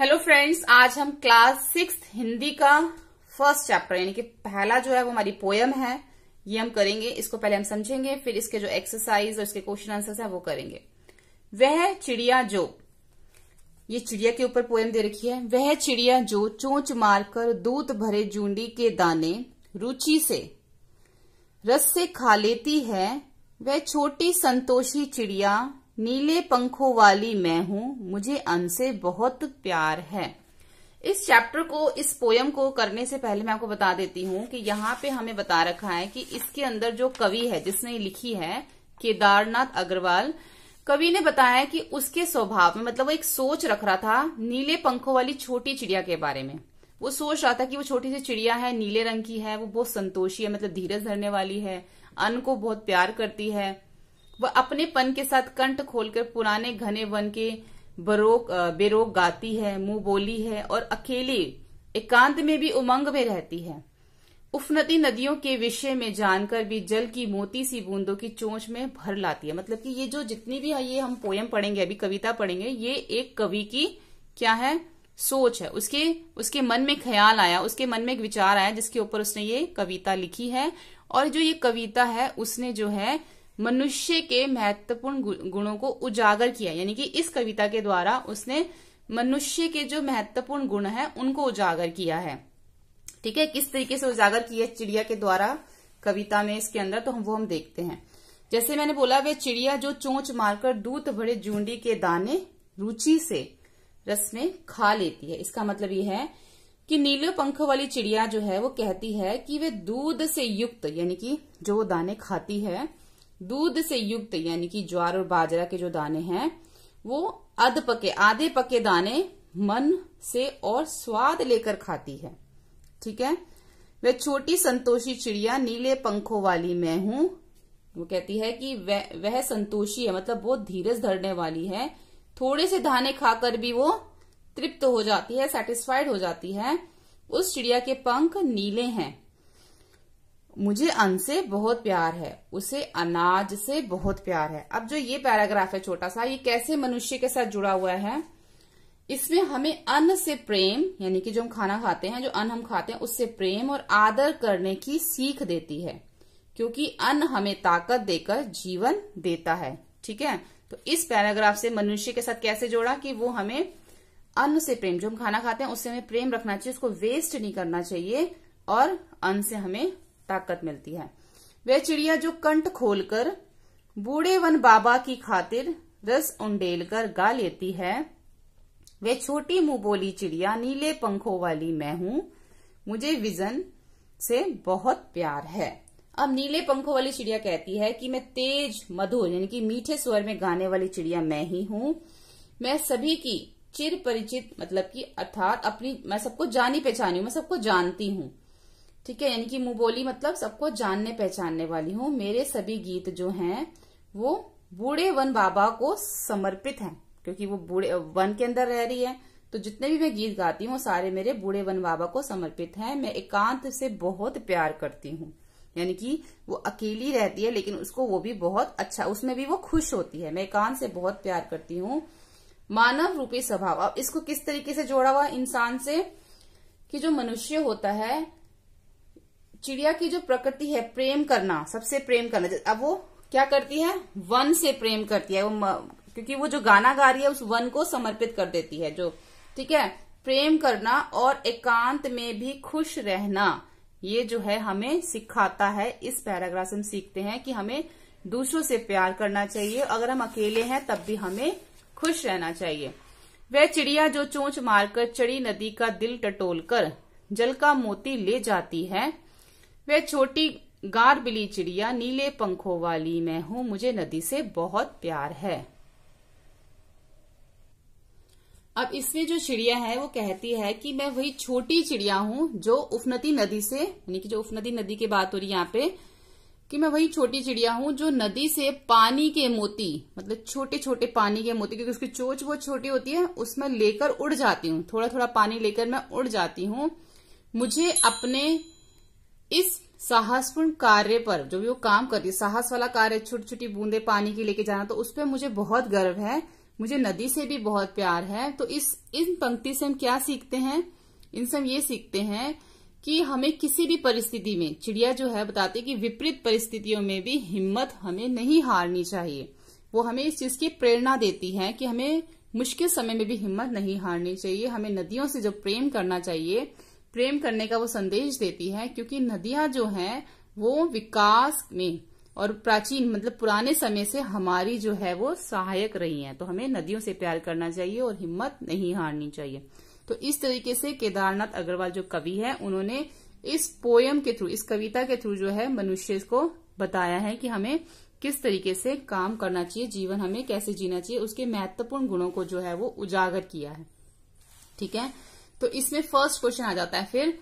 hello friends आज हम class six Hindi का फर्स्ट चैप्टर यानी कि पहला जो है वो हमारी पोयम है ये हम करेंगे इसको पहले हम समझेंगे फिर इसके जो एक्सरसाइज और इसके क्वेश्चन आंसर्स है वो करेंगे वह चिड़िया जो ये चिड़िया के ऊपर पोयम दे रखी है वह चिड़िया जो चोंच मारकर दूध भरे जूंडी के दाने रुचि से रस से खा लेती है वह छोटी संतोषी चिड़िया नीले पंखों वाली मैं हूँ मुझे अन से बहुत प्यार है इस चैप्टर को इस पोयम को करने से पहले मैं आपको बता देती हूँ कि यहाँ पे हमें बता रखा है कि इसके अंदर जो कवि है जिसने लिखी है केदारनाथ अग्रवाल कवि ने बताया कि उसके स्वभाव में मतलब वो एक सोच रख रहा था नीले पंखों वाली छोटी चिड़िया के बारे में वो सोच रहा था कि वो छोटी सी चिड़िया है नीले रंग की है वो बहुत संतोषी है मतलब धीरज धरने वाली है अन्न को बहुत प्यार करती है वह अपने पन के साथ कंठ खोलकर पुराने घने वन के बरोक बेरोक गाती है मुंह बोली है और अकेले एकांत में भी उमंग में रहती है उफनती नदियों के विषय में जानकर भी जल की मोती सी बूंदों की चोंच में भर लाती है मतलब कि ये जो जितनी भी है ये हम पोयम पढ़ेंगे अभी कविता पढ़ेंगे ये एक कवि की क्या है सोच है उसके उसके मन में ख्याल आया उसके मन में एक विचार आया जिसके ऊपर उसने ये कविता लिखी है और जो ये कविता है उसने जो है मनुष्य के महत्वपूर्ण गुणों को उजागर किया यानी कि इस कविता के द्वारा उसने मनुष्य के जो महत्वपूर्ण गुण है उनको उजागर किया है ठीक है किस तरीके से उजागर किया चिड़िया के द्वारा कविता में इसके अंदर तो हम वो हम देखते हैं जैसे मैंने बोला वे चिड़िया जो चोंच मारकर दूध भरे जूंडी के दाने रुचि से रस में खा लेती है इसका मतलब यह है कि नीले पंख वाली चिड़िया जो है वो कहती है कि वे दूध से युक्त यानी कि जो दाने खाती है दूध से युक्त यानी कि ज्वार और बाजरा के जो दाने हैं वो अध पके आधे पके दाने मन से और स्वाद लेकर खाती है ठीक है वह छोटी संतोषी चिड़िया नीले पंखों वाली मैं हूं वो कहती है कि वह वह संतोषी है मतलब बहुत धीरज धरने वाली है थोड़े से दाने खाकर भी वो तृप्त हो जाती है सेटिस्फाइड हो जाती है उस चिड़िया के पंख नीले हैं मुझे अन्न से बहुत प्यार है उसे अनाज से बहुत प्यार है अब जो ये पैराग्राफ है छोटा सा ये कैसे मनुष्य के साथ जुड़ा हुआ है इसमें हमें अन्न से प्रेम यानी कि जो हम खाना खाते हैं जो अन्न हम खाते हैं उससे प्रेम और आदर करने की सीख देती है क्योंकि अन्न हमें ताकत देकर जीवन देता है ठीक है तो इस पैराग्राफ से मनुष्य के साथ कैसे जोड़ा कि वो हमें अन्न से प्रेम जो हम खाना खाते हैं उससे हमें प्रेम रखना चाहिए उसको वेस्ट नहीं करना चाहिए और अन्न से हमें ताकत मिलती है वह चिड़िया जो कंठ खोलकर बूढ़े वन बाबा की खातिर रस उंडेल कर गा लेती है वे छोटी मुंह बोली चिड़िया नीले पंखों वाली मैं हूं मुझे विजन से बहुत प्यार है अब नीले पंखों वाली चिड़िया कहती है कि मैं तेज मधुर यानी कि मीठे स्वर में गाने वाली चिड़िया मैं ही हूं मैं सभी की चिर परिचित मतलब कि अर्थात अपनी मैं सबको जानी पहचानी हूं मैं सबको जानती हूं ठीक है यानी कि मुंह बोली मतलब सबको जानने पहचानने वाली हूँ मेरे सभी गीत जो हैं वो बूढ़े वन बाबा को समर्पित हैं क्योंकि वो बूढ़े वन के अंदर रह रही है तो जितने भी मैं गीत गाती हूँ सारे मेरे बूढ़े वन बाबा को समर्पित हैं मैं एकांत से बहुत प्यार करती हूँ यानी कि वो अकेली रहती है लेकिन उसको वो भी बहुत अच्छा उसमें भी वो खुश होती है मैं एकांत से बहुत प्यार करती हूँ मानव रूपी स्वभाव अब इसको किस तरीके से जोड़ा हुआ इंसान से कि जो मनुष्य होता है चिड़िया की जो प्रकृति है प्रेम करना सबसे प्रेम करना अब वो क्या करती है वन से प्रेम करती है वो क्योंकि वो जो गाना गा रही है उस वन को समर्पित कर देती है जो ठीक है प्रेम करना और एकांत में भी खुश रहना ये जो है हमें सिखाता है इस पैराग्राफ से हम सीखते हैं कि हमें दूसरों से प्यार करना चाहिए अगर हम अकेले हैं तब भी हमें खुश रहना चाहिए वह चिड़िया जो चोंच मारकर चढ़ी नदी का दिल टटोलकर जल का मोती ले जाती है वह छोटी गार बिली चिड़िया नीले पंखों वाली मैं हूं मुझे नदी से बहुत प्यार है अब इसमें जो चिड़िया है वो कहती है कि मैं वही छोटी चिड़िया हूं जो उफनती नदी से यानी कि जो उफनती नदी की बात हो रही है यहाँ पे कि मैं वही छोटी चिड़िया हूं जो नदी से पानी के मोती मतलब छोटे छोटे पानी के मोती क्योंकि उसकी चोच वो छोटी होती है उसमें लेकर उड़ जाती हूँ थोड़ा थोड़ा पानी लेकर मैं उड़ जाती हूँ मुझे अपने इस साहसपूर्ण कार्य पर जो भी वो काम करती है साहस वाला कार्य छोटी छोटी बूंदे पानी की लेके जाना तो उस पर मुझे बहुत गर्व है मुझे नदी से भी बहुत प्यार है तो इस इन पंक्ति से हम क्या सीखते हैं इनसे हम ये सीखते हैं कि हमें किसी भी परिस्थिति में चिड़िया जो है बताती कि विपरीत परिस्थितियों में भी हिम्मत हमें नहीं हारनी चाहिए वो हमें इस चीज की प्रेरणा देती है कि हमें मुश्किल समय में भी हिम्मत नहीं हारनी चाहिए हमें नदियों से जो प्रेम करना चाहिए प्रेम करने का वो संदेश देती है क्योंकि नदियां जो हैं वो विकास में और प्राचीन मतलब पुराने समय से हमारी जो है वो सहायक रही हैं तो हमें नदियों से प्यार करना चाहिए और हिम्मत नहीं हारनी चाहिए तो इस तरीके से केदारनाथ अग्रवाल जो कवि है उन्होंने इस पोयम के थ्रू इस कविता के थ्रू जो है मनुष्य को बताया है कि हमें किस तरीके से काम करना चाहिए जीवन हमें कैसे जीना चाहिए उसके महत्वपूर्ण गुणों को जो है वो उजागर किया है ठीक है तो इसमें फर्स्ट क्वेश्चन आ जाता है फिर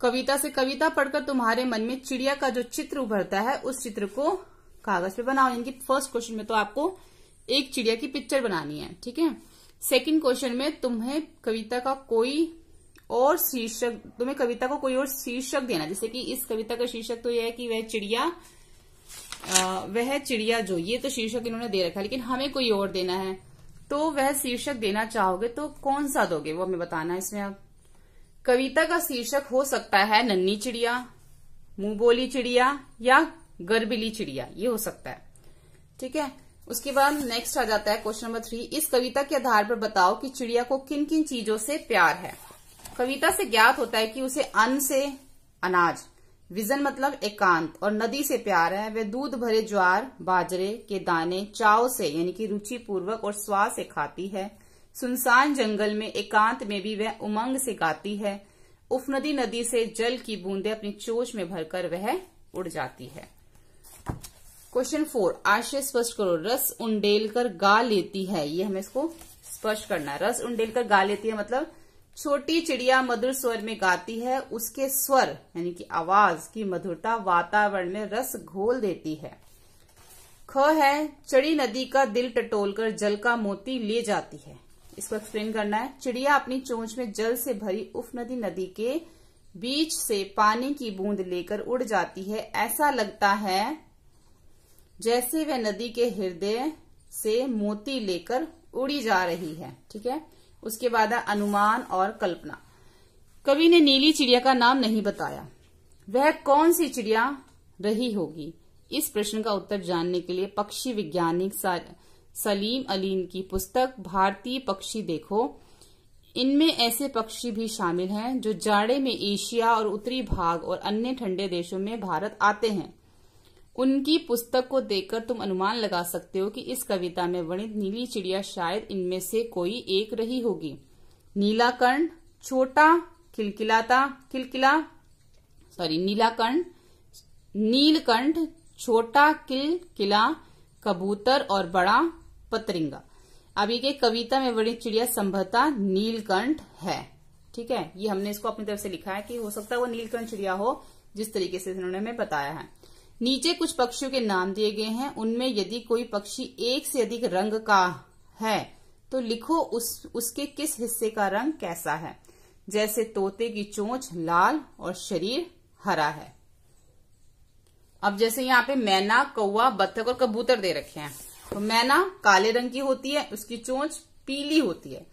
कविता से कविता पढ़कर तुम्हारे मन में चिड़िया का जो चित्र उभरता है उस चित्र को कागज पे बनाओ यानी कि फर्स्ट क्वेश्चन में तो आपको एक चिड़िया की पिक्चर बनानी है ठीक है सेकंड क्वेश्चन में तुम्हें कविता का कोई और शीर्षक तुम्हें कविता को कोई और शीर्षक देना जैसे कि इस कविता का शीर्षक तो यह है कि वह चिड़िया वह चिड़िया जो ये तो शीर्षक इन्होंने दे रखा है लेकिन हमें कोई और देना है तो वह शीर्षक देना चाहोगे तो कौन सा दोगे वो हमें बताना है इसमें आप कविता का शीर्षक हो सकता है नन्नी चिड़िया मुंह बोली चिड़िया या गर्बिली चिड़िया ये हो सकता है ठीक है उसके बाद नेक्स्ट आ जाता है क्वेश्चन नंबर थ्री इस कविता के आधार पर बताओ कि चिड़िया को किन किन चीजों से प्यार है कविता से ज्ञात होता है कि उसे अन्न से अनाज विजन मतलब एकांत और नदी से प्यार है वे दूध भरे ज्वार बाजरे के दाने चाव से यानी कि रुचि पूर्वक और स्वाद से खाती है सुनसान जंगल में एकांत में भी वह उमंग से गाती है उफनदी नदी से जल की बूंदे अपनी चोच में भरकर वह उड़ जाती है क्वेश्चन फोर आशय स्पष्ट करो रस उंडेल कर गा लेती है ये हमें इसको स्पष्ट करना है रस उंडेल कर गा लेती है मतलब छोटी चिड़िया मधुर स्वर में गाती है उसके स्वर यानी कि आवाज की मधुरता वातावरण में रस घोल देती है ख है चड़ी नदी का दिल टटोलकर जल का मोती ले जाती है इसको एक्सप्लेन करना है चिड़िया अपनी चोंच में जल से भरी उफ नदी नदी के बीच से पानी की बूंद लेकर उड़ जाती है ऐसा लगता है जैसे वह नदी के हृदय से मोती लेकर उड़ी जा रही है ठीक है उसके बाद है अनुमान और कल्पना कवि ने नीली चिड़िया का नाम नहीं बताया वह कौन सी चिड़िया रही होगी इस प्रश्न का उत्तर जानने के लिए पक्षी वैज्ञानिक सलीम अलीन की पुस्तक भारतीय पक्षी देखो इनमें ऐसे पक्षी भी शामिल हैं जो जाड़े में एशिया और उत्तरी भाग और अन्य ठंडे देशों में भारत आते हैं उनकी पुस्तक को देखकर तुम अनुमान लगा सकते हो कि इस कविता में वर्णित नीली चिड़िया शायद इनमें से कोई एक रही होगी नीला कर्ण छोटा खिलखिलाता खिलखिला सॉरी नीला कर्ण नीलकंठ छोटा किल किला कबूतर और बड़ा पतरिंगा अभी के कविता में वर्णित चिड़िया संभवता नीलकंठ है ठीक है ये हमने इसको अपनी तरफ से लिखा है कि हो सकता है वो नीलकंठ चिड़िया हो जिस तरीके से इन्होंने हमें बताया है नीचे कुछ पक्षियों के नाम दिए गए हैं उनमें यदि कोई पक्षी एक से अधिक रंग का है तो लिखो उस उसके किस हिस्से का रंग कैसा है जैसे तोते की चोंच लाल और शरीर हरा है अब जैसे यहाँ पे मैना कौआ बत्तख और कबूतर दे रखे हैं तो मैना काले रंग की होती है उसकी चोंच पीली होती है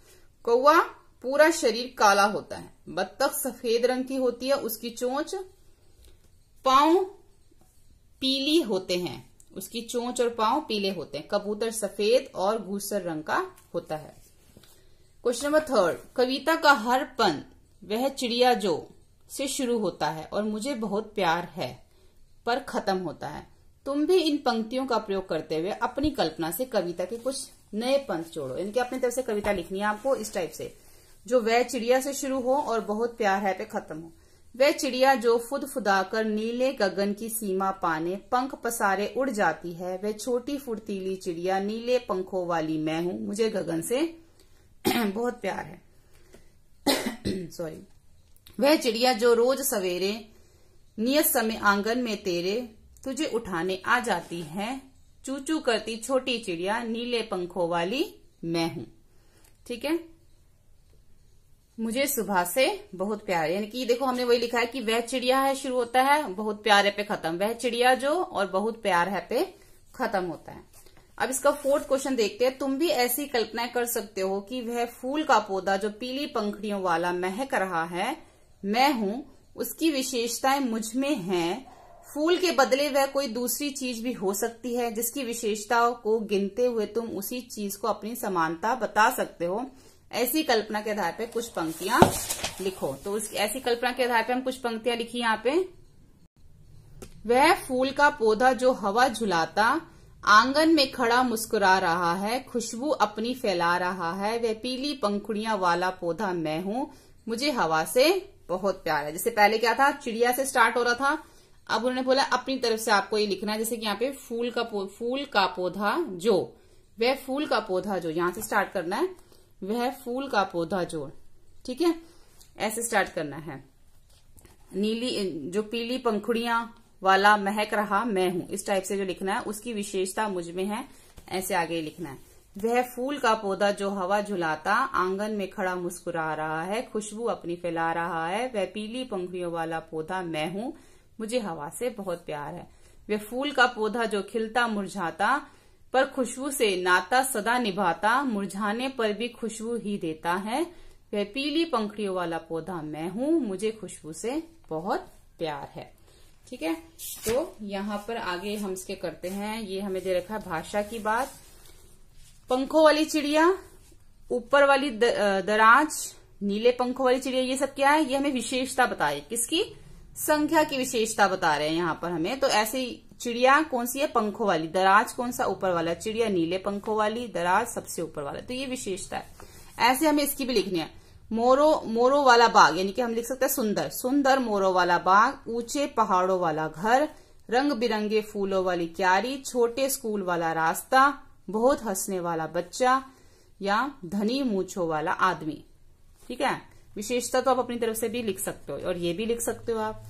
कौआ पूरा शरीर काला होता है बत्तख सफेद रंग की होती है उसकी चोंच पांव पीली होते हैं उसकी चोंच और पांव पीले होते हैं कबूतर सफेद और घूसर रंग का होता है क्वेश्चन नंबर थर्ड कविता का हर पन वह चिड़िया जो से शुरू होता है और मुझे बहुत प्यार है पर खत्म होता है तुम भी इन पंक्तियों का प्रयोग करते हुए अपनी कल्पना से कविता के कुछ नए पंथ जोड़ो इनके अपनी तरफ से कविता लिखनी है आपको इस टाइप से जो वह चिड़िया से शुरू हो और बहुत प्यार है पे खत्म हो वह चिड़िया जो फुद कर नीले गगन की सीमा पाने पंख पसारे उड़ जाती है वह छोटी फुर्तीली चिड़िया नीले पंखों वाली मैं हूं मुझे गगन से बहुत प्यार है सॉरी वह चिड़िया जो रोज सवेरे नियत समय आंगन में तेरे तुझे उठाने आ जाती है चूचू करती छोटी चिड़िया नीले पंखों वाली मैं हूं ठीक है मुझे सुबह से बहुत प्यार यानी कि देखो हमने वही लिखा है कि वह चिड़िया है शुरू होता है बहुत प्यार है पे खत्म वह चिड़िया जो और बहुत प्यार है पे खत्म होता है अब इसका फोर्थ क्वेश्चन देखते हैं तुम भी ऐसी कल्पना कर सकते हो कि वह फूल का पौधा जो पीली पंखड़ियों वाला महक रहा है मैं हूं उसकी विशेषताएं मुझ में हैं फूल के बदले वह कोई दूसरी चीज भी हो सकती है जिसकी विशेषताओं को गिनते हुए तुम उसी चीज को अपनी समानता बता सकते हो ऐसी कल्पना के आधार पर कुछ पंक्तियां लिखो तो उस ऐसी कल्पना के आधार पर हम कुछ पंक्तियां लिखी यहाँ पे वह फूल का पौधा जो हवा झुलाता आंगन में खड़ा मुस्कुरा रहा है खुशबू अपनी फैला रहा है वह पीली पंखुड़िया वाला पौधा मैं हूं मुझे हवा से बहुत प्यार है जैसे पहले क्या था चिड़िया से स्टार्ट हो रहा था अब उन्होंने बोला अपनी तरफ से आपको ये लिखना है जैसे कि यहाँ पे फूल का फूल का पौधा जो वह फूल का पौधा जो यहां से स्टार्ट करना है वह फूल का पौधा जोड़ ठीक है ऐसे स्टार्ट करना है नीली जो पीली पंखुड़ियां वाला महक रहा मैं हूं इस टाइप से जो लिखना है उसकी विशेषता मुझ में है ऐसे आगे लिखना है वह फूल का पौधा जो हवा झुलाता आंगन में खड़ा मुस्कुरा रहा है खुशबू अपनी फैला रहा है वह पीली पंखुड़ियों वाला पौधा मैं हूं मुझे हवा से बहुत प्यार है वह फूल का पौधा जो खिलता मुरझाता पर खुशबू से नाता सदा निभाता मुरझाने पर भी खुशबू ही देता है वह पीली पंखड़ियों वाला पौधा मैं हूं मुझे खुशबू से बहुत प्यार है ठीक है तो यहाँ पर आगे हम इसके करते हैं ये हमें दे रखा है भाषा की बात पंखों वाली चिड़िया ऊपर वाली दराज नीले पंखों वाली चिड़िया ये सब क्या है ये हमें विशेषता बताए किसकी संख्या की विशेषता बता रहे हैं यहाँ पर हमें तो ऐसे चिड़िया कौन सी है पंखों वाली दराज कौन सा ऊपर वाला चिड़िया नीले पंखों वाली दराज सबसे ऊपर वाला तो ये विशेषता है ऐसे हमें इसकी भी लिखनी है मोरो मोरो वाला बाग यानी कि हम लिख सकते हैं सुंदर सुंदर मोरो वाला बाग ऊंचे पहाड़ों वाला घर रंग बिरंगे फूलों वाली क्यारी छोटे स्कूल वाला रास्ता बहुत हंसने वाला बच्चा या धनी मूछो वाला आदमी ठीक है विशेषता तो आप अपनी तरफ से भी लिख सकते हो और ये भी लिख सकते हो आप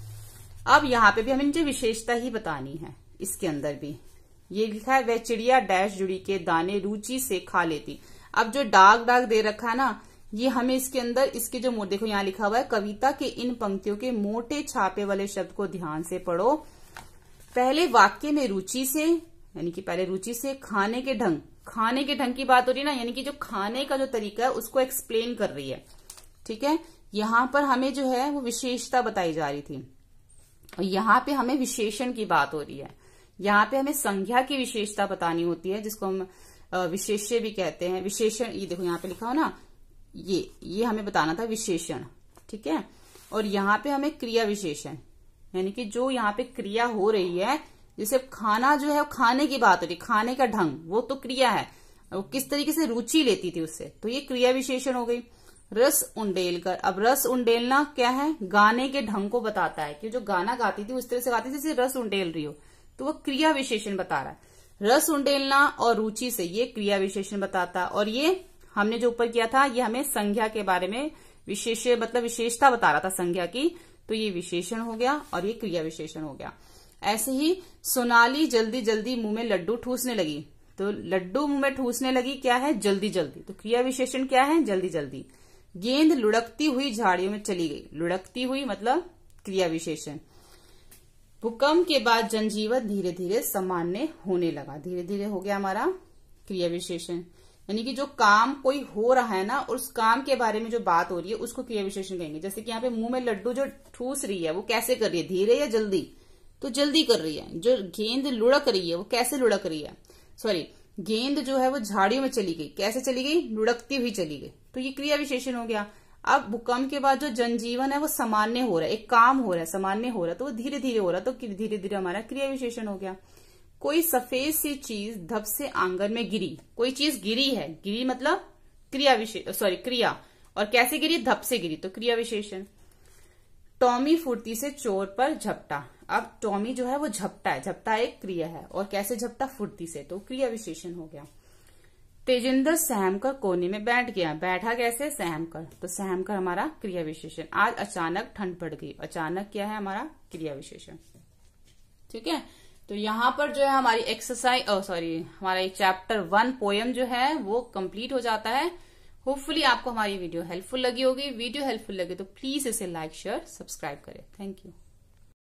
अब यहाँ पे भी हमें जो विशेषता ही बतानी है इसके अंदर भी ये लिखा है वह चिड़िया डैश जुड़ी के दाने रुचि से खा लेती अब जो डाग डाग दे रखा है ना ये हमें इसके अंदर इसके जो मोड़ देखो यहाँ लिखा हुआ है कविता के इन पंक्तियों के मोटे छापे वाले शब्द को ध्यान से पढ़ो पहले वाक्य में रुचि से यानी कि पहले रुचि से खाने के ढंग खाने के ढंग की बात हो रही है ना यानी कि जो खाने का जो तरीका है उसको एक्सप्लेन कर रही है ठीक है यहां पर हमें जो है वो विशेषता बताई जा रही थी और यहां पे हमें विशेषण की बात हो रही है यहां पे हमें संज्ञा की विशेषता बतानी होती है जिसको हम विशेष्य भी कहते हैं विशेषण ये देखो यहाँ पे लिखा हो ना ये ये हमें बताना था विशेषण ठीक है और यहाँ पे हमें क्रिया विशेषण यानी कि जो यहाँ पे क्रिया हो रही है जैसे खाना जो है खाने की बात हो रही है खाने का ढंग वो तो क्रिया है वो किस तरीके से रुचि लेती थी उससे तो ये क्रिया विशेषण हो गई रस उंडेल कर अब रस उंडेलना क्या है गाने के ढंग को बताता है कि जो गाना गाती थी उस तरह से गाती थी जैसे रस उंडेल रही हो तो वह क्रिया विशेषण बता रहा है रस उंडेलना और रुचि से ये क्रिया विशेषण बताता और ये हमने जो ऊपर किया था ये हमें संज्ञा के बारे में विशेष मतलब विशेषता बता रहा था संज्ञा की तो ये विशेषण हो गया और ये क्रिया विशेषण हो गया ऐसे ही सोनाली जल्दी जल्दी मुंह में लड्डू ठूसने लगी तो लड्डू मुंह में ठूसने लगी क्या है जल्दी जल्दी तो क्रिया विशेषण क्या है जल्दी जल्दी गेंद लुढ़कती हुई झाड़ियों में चली गई लुढ़कती हुई मतलब क्रिया विशेषण भूकंप के बाद जनजीवन धीरे धीरे सामान्य होने लगा धीरे धीरे हो गया हमारा क्रिया विशेषण यानी कि जो काम कोई हो रहा है ना उस काम के बारे में जो बात हो रही है उसको क्रिया विशेषण कहेंगे जैसे कि यहाँ पे मुंह में लड्डू जो ठूस रही है वो कैसे कर रही है धीरे या जल्दी तो जल्दी कर रही है जो गेंद लुढ़क रही है वो कैसे लुढ़क रही है सॉरी गेंद जो है वो झाड़ियों में चली गई कैसे चली गई लुढ़कती हुई चली गई तो ये क्रिया विशेषण हो गया अब भूकंप के बाद जो जनजीवन है वो सामान्य हो रहा है एक काम हो रहा है सामान्य हो रहा है तो वो धीरे धीरे हो रहा तो धीरे धीरे हमारा क्रिया विशेषण हो गया कोई सफेद सी चीज धप से आंगन में गिरी कोई चीज गिरी है गिरी मतलब क्रिया विशेष सॉरी क्रिया और कैसे गिरी धप से गिरी तो क्रिया विशेषण टॉमी फुर्ती से चोर पर झपटा अब टॉमी जो है वो झपटा है झपटा एक क्रिया है और कैसे झपटा फुर्ती से तो क्रिया विशेषण हो गया तेजेंद्र सहम कर कोने में बैठ गया बैठा कैसे सहम कर तो सहम कर हमारा क्रिया विशेषण आज अचानक ठंड पड़ गई अचानक क्या है हमारा क्रिया विशेषण ठीक है तो यहाँ पर जो है हमारी एक्सरसाइज सॉरी oh, हमारा चैप्टर वन पोयम जो है वो कंप्लीट हो जाता है होपफुली आपको हमारी वीडियो हेल्पफुल लगी होगी वीडियो हेल्पफुल लगे तो प्लीज इसे लाइक शेयर सब्सक्राइब करें थैंक यू